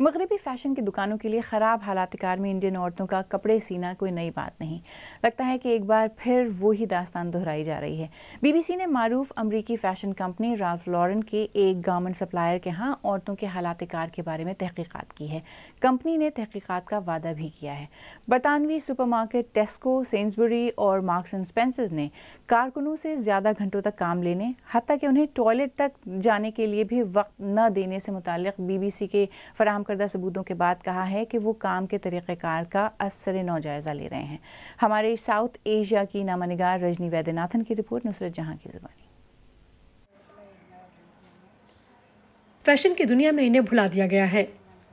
مغربی فیشن کی دکانوں کے لیے خراب حالات کار میں انڈین عورتوں کا کپڑے سینا کوئی نئی بات نہیں لگتا ہے کہ ایک بار پھر وہی داستان دہرائی جا رہی ہے بی بی سی نے معروف امریکی فیشن کمپنی رالف لورن کے ایک گارمنٹ سپلائر کے ہاں عورتوں کے حالات کار کے بارے میں تحقیقات کی ہے کمپنی نے تحقیقات کا وعدہ بھی کیا ہے برطانوی سپر مارکیٹ ٹیسکو سینسبری اور مارکس اینڈ پینسز نے کارکنوں سے زیادہ گھنٹوں تک کام لینے حتیٰ کہ انہیں ٹوائلٹ تک جانے کے لیے بھی وقت نہ دینے سے متعلق بی بی سی کے فراہم کردہ ثبوتوں کے بعد کہا ہے کہ وہ کام کے طریقہ کار کا اثر نو جائزہ لے رہے ہیں ہمارے ساؤتھ ایشیا کی نامنگار رجنی ویدناتھن کی رپورٹ نصرت جہاں کی زبانی فیشن کی دنیا میں انہیں بھلا دیا گیا ہے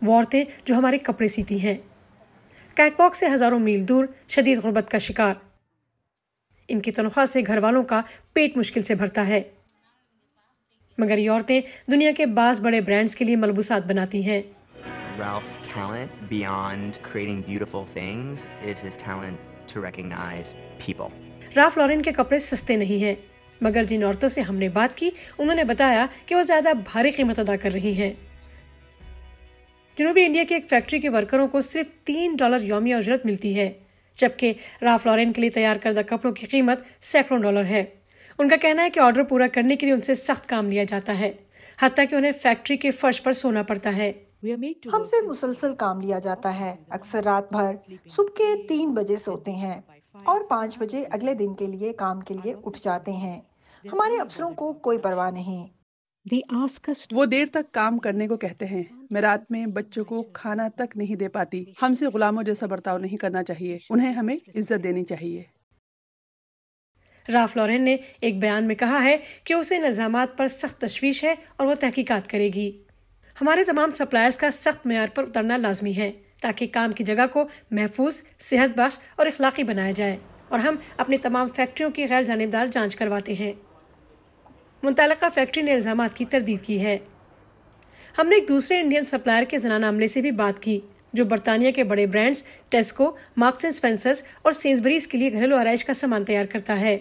وہ عورتیں جو ہمارے کپڑے سیتی ہیں کیٹ واک سے ہزاروں میل دور شدید غربت کا شکار ان کی تنخواہ سے گھر والوں کا پیٹ مشکل سے بھرتا ہے مگر یہ عورتیں دنیا کے بعض بڑے برانڈز کے لیے ملبوسات بناتی ہیں Ralph's talent talent beyond creating beautiful things is his to recognize people. جنوبی کے ورکروں کو صرف تین ڈالر یومیہ اجرت ملتی ہے جبکہ راف لورین کے لیے تیار کردہ کپڑوں کی قیمت سینکڑوں ڈالر ہے ان کا کہنا ہے کہ آرڈر پورا کرنے کے لیے ان سے سخت کام لیا جاتا ہے حتیٰ کہ انہیں فیکٹری کے فرش پر سونا پڑتا ہے ہم سے مسلسل کام لیا جاتا ہے اکثر رات بھر صبح کے تین بجے سوتے ہیں اور پانچ بجے اگلے دن کے لیے کام کے لیے اٹھ جاتے ہیں ہمارے افسروں کو کوئی پرواہ نہیں وہ دیر تک کام کرنے کو کہتے ہیں میں رات میں بچوں کو کھانا تک نہیں دے پاتی ہم سے غلاموں جیسا برتاؤ نہیں کرنا چاہیے انہیں ہمیں عزت دینی چاہیے راف لورین نے ایک بیان میں کہا ہے کہ اسے الزامات پر سخت تشویش ہے اور وہ تحقیقات کرے گی ہمارے تمام سپلائرز کا سخت معیار پر اترنا لازمی ہے تاکہ کام کی جگہ کو محفوظ صحت بخش اور اخلاقی بنایا جائے اور ہم اپنی تمام فیکٹریوں کی غیر جانبدار جانچ کرواتے ہیں متعلقہ فیکٹری نے الزامات کی تردید کی ہے ہم نے ایک دوسرے انڈین سپلائر کے زنانہ عملے سے بھی بات کی جو برطانیہ کے بڑے brands Tesco Marks and Spencer's اور سینسبریز کے لیے گھریلو آرائش کا سامان تیار کرتا ہے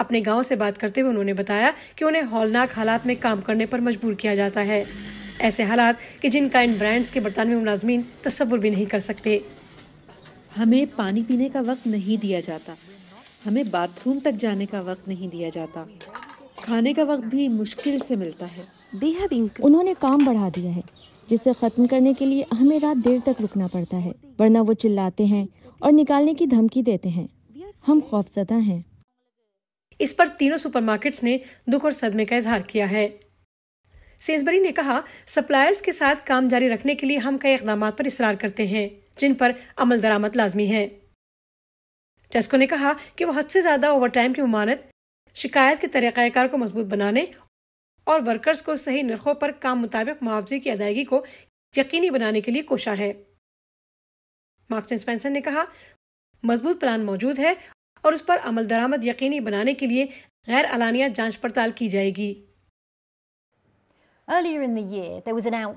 اپنے گاؤں سے بات کرتے ہوئے انہوں نے بتایا کہ انہیں ہولناک حالات میں کام کرنے پر مجبور کیا جاتا ہے ایسے حالات کہ جن کا ان کے برطانوی ملازمین تصور بھی نہیں کر سکتے ہمیں پانی پینے کا وقت نہیں دیا جاتا ہمیں باتھ روم تک جانے کا وقت نہیں دیا جاتا کھانے کا وقت بھی مشکل سے ملتا ہے بے حد انہوں نے کام بڑھا دیا ہے جسے ختم کرنے کے لیے ہمیں رات دیر تک رکنا پڑتا ہے ورنہ وہ چلاتے ہیں اور نکالنے کی دھمکی دیتے ہیں ہم خوفزدہ ہیں اس پر تینوں سپر مارکیٹس نے دکھ اور صدمے کا اظہار کیا ہے نے کہا سپلائرز کے ساتھ کام جاری رکھنے کے لیے ہم کئی اقدامات پر اصرار کرتے ہیں جن پر عمل درآمد لازمی ہے نے کہا کہ وہ حد سے زیادہ اوور ٹائم کی ممانت شکایت کے طریقہ کار کو مضبوط بنانے اور ورکرز کو صحیح نرخوں پر کام مطابق معاوضے کی ادائیگی کو یقینی بنانے کے لیے کوشاں ہے نے کہا مضبوط پلان موجود ہے اور اس پر عمل درآمد یقینی بنانے کے لیے غیر اعلانیہ جانچ پڑتال کی جائے گی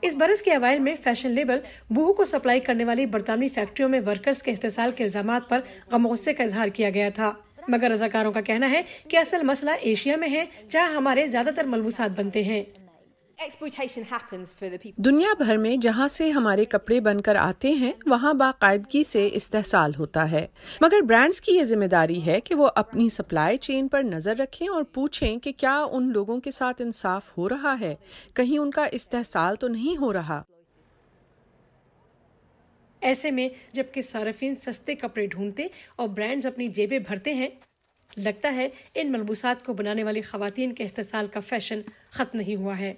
اس برس کے اوائل میں فیشن لیبل بوہو کو سپلائی کرنے والی برطانوی فیکٹریوں میں ورکرز کے احتسال کے الزامات پر غم غصے کا اظہار کیا گیا تھا مگر رضاکاروں کا کہنا ہے کہ اصل مسئلہ ایشیا میں ہے جہاں ہمارے زیادہ تر ملبوسات بنتے ہیں دنیا بھر میں جہاں سے ہمارے کپڑے بن کر آتے ہیں وہاں باقاعدگی سے استحصال ہوتا ہے مگر برانڈز کی یہ ذمہ داری ہے کہ وہ اپنی سپلائی چین پر نظر رکھیں اور پوچھیں کہ کیا ان لوگوں کے ساتھ انصاف ہو رہا ہے کہیں ان کا استحصال تو نہیں ہو رہا ایسے میں جب کہ صارفین سستے کپڑے ڈھونڈتے اور برانڈز اپنی جیبیں بھرتے ہیں لگتا ہے ان ملبوسات کو بنانے والی خواتین کے استحصال کا فیشن ختم نہیں ہوا ہے